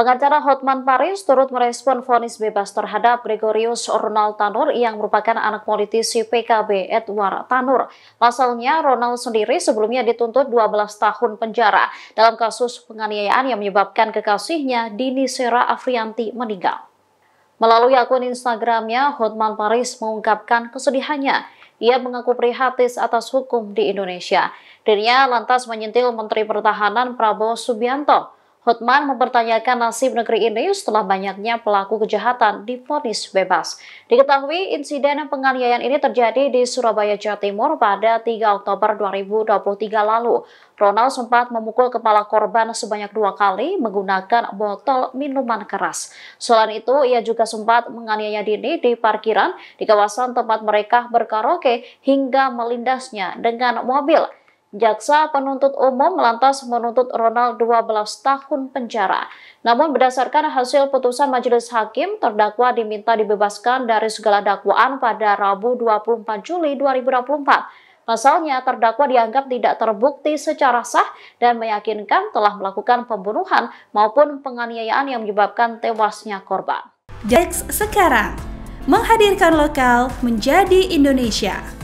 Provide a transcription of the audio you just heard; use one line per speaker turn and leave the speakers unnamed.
Pengacara Hotman Paris turut merespon vonis bebas terhadap Gregorius Ronald Tanur yang merupakan anak politisi PKB Edward Tanur. Pasalnya, Ronald sendiri sebelumnya dituntut 12 tahun penjara dalam kasus penganiayaan yang menyebabkan kekasihnya Dini Sera Afrianti meninggal. Melalui akun Instagramnya, Hotman Paris mengungkapkan kesedihannya ia mengaku prihatis atas hukum di Indonesia. Dirinya lantas menyentil Menteri Pertahanan Prabowo Subianto. Hotman mempertanyakan nasib negeri ini setelah banyaknya pelaku kejahatan difonis bebas. Diketahui insiden penganiayaan ini terjadi di Surabaya, Jawa Timur pada 3 Oktober 2023 lalu. Ronald sempat memukul kepala korban sebanyak dua kali menggunakan botol minuman keras. Selain itu, ia juga sempat menganiaya Dini di parkiran di kawasan tempat mereka berkaraoke hingga melindasnya dengan mobil. Jaksa penuntut umum lantas menuntut Ronald 12 tahun penjara. Namun berdasarkan hasil putusan majelis hakim, terdakwa diminta dibebaskan dari segala dakwaan pada Rabu 24 Juli 2024. Pasalnya, terdakwa dianggap tidak terbukti secara sah dan meyakinkan telah melakukan pembunuhan maupun penganiayaan yang menyebabkan tewasnya korban. Jax sekarang menghadirkan lokal menjadi Indonesia.